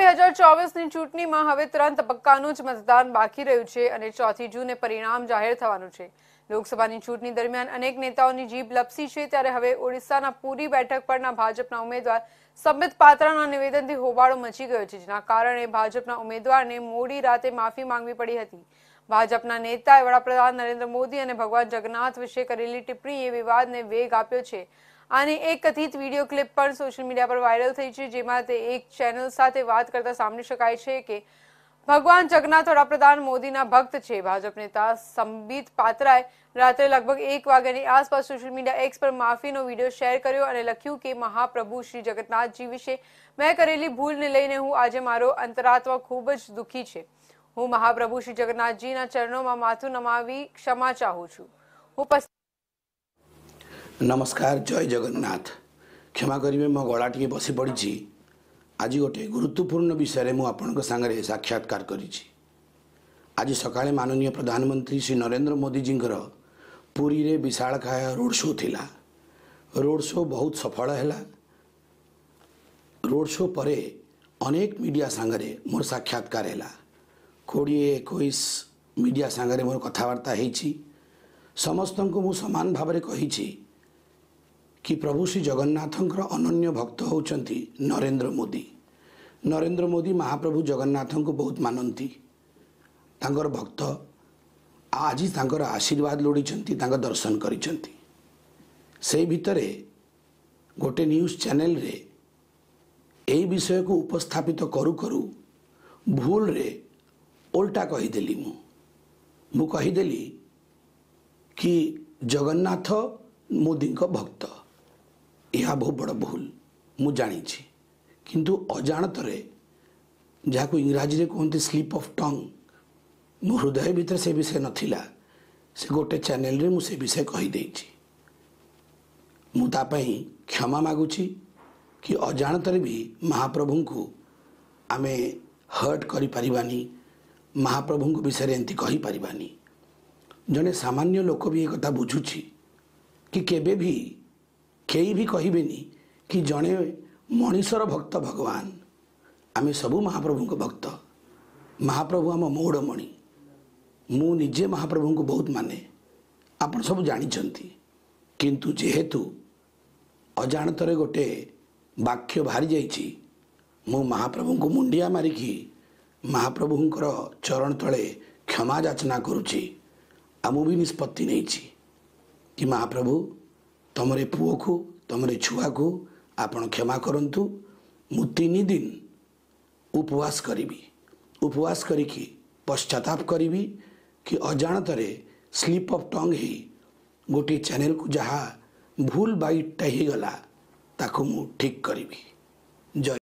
બે હજાર ચોવીસની ચૂંટણીમાં હવે ત્રણ તબક્કાનું જ મતદાન બાકી રહ્યું છે અને ચોથી જૂને પરિણામ જાહેર થવાનું છે લોકસભાની ચૂંટણી દરમિયાન અનેક નેતાઓની જીભ લપસી છે ત્યારે હવે ઓડિશાના પૂરી બેઠક પરના ભાજપના ઉમેદવાર સંબિત પાત્રાના નિવેદનથી હોબાળો મચી ગયો છે જેના કારણે ભાજપના ઉમેદવારને મોડી રાતે માફી માંગવી પડી હતી ભાજપના નેતાએ વડાપ્રધાન નરેન્દ્ર મોદી અને ભગવાન જગન્નાથ વિશે કરેલી ટિપ્પણીએ વિવાદને વેગ આપ્યો છે અને એક કથિત વિડીયો ક્લિપ પણ સોશિયલ મીડિયા પર વાયરલ થઈ છે જેમાં તે એક ચેનલ સાથે વાત કરતા સાંભળી શકાય છે કે ભગવાન જગન્નાથ વડાપ્રધાન મોદીના ભક્ત છે ભાજપ નેતા સંબિત પાત્રાએ રાત્રે લગભગ એક વાગ્યાની આસપાસ સોશિયલ મીડિયા એક્સ પર માફીનો વિડીયો શેર કર્યો અને લખ્યું કે મહાપ્રભુ શ્રી જગન્નાથજી વિશે મેં કરેલી ભૂલને લઈને હું આજે મારો અંતરાત્મા ખૂબ જ દુઃખી છે હું મહાપ્રભુ શ્રી જગન્નાથજીના ચરણોમાં માથું નમાવી ક્ષમા ચાહું છું હું ନମସ୍କାର ଜୟ ଜଗନ୍ନାଥ କ୍ଷମା କରିବେ ମୋ ଗଳା ଟିକେ ବସି ପଡ଼ିଛି ଆଜି ଗୋଟିଏ ଗୁରୁତ୍ୱପୂର୍ଣ୍ଣ ବିଷୟରେ ମୁଁ ଆପଣଙ୍କ ସାଙ୍ଗରେ ସାକ୍ଷାତକାର କରିଛି ଆଜି ସକାଳେ ମାନନୀୟ ପ୍ରଧାନମନ୍ତ୍ରୀ ଶ୍ରୀ ନରେନ୍ଦ୍ର ମୋଦିଜୀଙ୍କର ପୁରୀରେ ବିଶାଳକାୟ ରୋଡ଼୍ ଶୋ ଥିଲା ରୋଡ଼୍ ଶୋ ବହୁତ ସଫଳ ହେଲା ରୋଡ଼୍ ଶୋ ପରେ ଅନେକ ମିଡ଼ିଆ ସାଙ୍ଗରେ ମୋର ସାକ୍ଷାତକାର ହେଲା କୋଡ଼ିଏ ଏକୋଇଶ ମିଡ଼ିଆ ସାଙ୍ଗରେ ମୋର କଥାବାର୍ତ୍ତା ହେଇଛି ସମସ୍ତଙ୍କୁ ମୁଁ ସମାନ ଭାବରେ କହିଛି କି ପ୍ରଭୁ ଶ୍ରୀ ଜଗନ୍ନାଥଙ୍କର ଅନନ୍ୟ ଭକ୍ତ ହେଉଛନ୍ତି ନରେନ୍ଦ୍ର ମୋଦି ନରେନ୍ଦ୍ର ମୋଦି ମହାପ୍ରଭୁ ଜଗନ୍ନାଥଙ୍କୁ ବହୁତ ମାନନ୍ତି ତାଙ୍କର ଭକ୍ତ ଆଜି ତାଙ୍କର ଆଶୀର୍ବାଦ ଲୋଡ଼ିଛନ୍ତି ତାଙ୍କ ଦର୍ଶନ କରିଛନ୍ତି ସେଇ ଭିତରେ ଗୋଟେ ନ୍ୟୁଜ୍ ଚ୍ୟାନେଲରେ ଏହି ବିଷୟକୁ ଉପସ୍ଥାପିତ କରୁ କରୁ ଭୁଲରେ ଓଲଟା କହିଦେଲି ମୁଁ ମୁଁ କହିଦେଲି କି ଜଗନ୍ନାଥ ମୋଦିଙ୍କ ଭକ୍ତ ଏହା ବହୁ ବଡ଼ ଭୁଲ ମୁଁ ଜାଣିଛି କିନ୍ତୁ ଅଜାଣତରେ ଯାହାକୁ ଇଂରାଜୀରେ କୁହନ୍ତି ସ୍ଲିପ୍ ଅଫ୍ ଟଙ୍ଗ ମୋ ହୃଦୟ ଭିତରେ ସେ ବିଷୟ ନଥିଲା ସେ ଗୋଟେ ଚ୍ୟାନେଲରେ ମୁଁ ସେ ବିଷୟ କହିଦେଇଛି ମୁଁ ତା ପାଇଁ କ୍ଷମା ମାଗୁଛି କି ଅଜାଣତରେ ବି ମହାପ୍ରଭୁଙ୍କୁ ଆମେ ହର୍ଟ କରିପାରିବାନି ମହାପ୍ରଭୁଙ୍କ ବିଷୟରେ ଏମିତି କହିପାରିବାନି ଜଣେ ସାମାନ୍ୟ ଲୋକ ବି ଏ କଥା ବୁଝୁଛି କି କେବେ ବି କେହି ବି କହିବେନି କି ଜଣେ ମଣିଷର ଭକ୍ତ ଭଗବାନ ଆମେ ସବୁ ମହାପ୍ରଭୁଙ୍କ ଭକ୍ତ ମହାପ୍ରଭୁ ଆମ ମୌଡ଼ମଣି ମୁଁ ନିଜେ ମହାପ୍ରଭୁଙ୍କୁ ବହୁତ ମାନେ ଆପଣ ସବୁ ଜାଣିଛନ୍ତି କିନ୍ତୁ ଯେହେତୁ ଅଜାଣତରେ ଗୋଟେ ବାକ୍ୟ ବାହାରି ଯାଇଛି ମୁଁ ମହାପ୍ରଭୁଙ୍କୁ ମୁଣ୍ଡିଆ ମାରିକି ମହାପ୍ରଭୁଙ୍କର ଚରଣ ତଳେ କ୍ଷମା ଯାଚନା କରୁଛି ଆଉ ମୁଁ ବି ନିଷ୍ପତ୍ତି ନେଇଛି କି ମହାପ୍ରଭୁ ତୁମରି ପୁଅକୁ ତୁମରି ଛୁଆକୁ ଆପଣ କ୍ଷମା କରନ୍ତୁ ମୁଁ ତିନି ଦିନ ଉପବାସ କରିବି ଉପବାସ କରିକି ପଶ୍ଚାତାପ କରିବି କି ଅଜାଣତରେ ସ୍ଲିପ୍ ଅଫ୍ ଟଙ୍ଗ୍ ହେଇ ଗୋଟିଏ ଚ୍ୟାନେଲ୍କୁ ଯାହା ଭୁଲ ବାଇଟ୍ଟା ହେଇଗଲା ତାକୁ ମୁଁ ଠିକ୍ କରିବି ଜୟ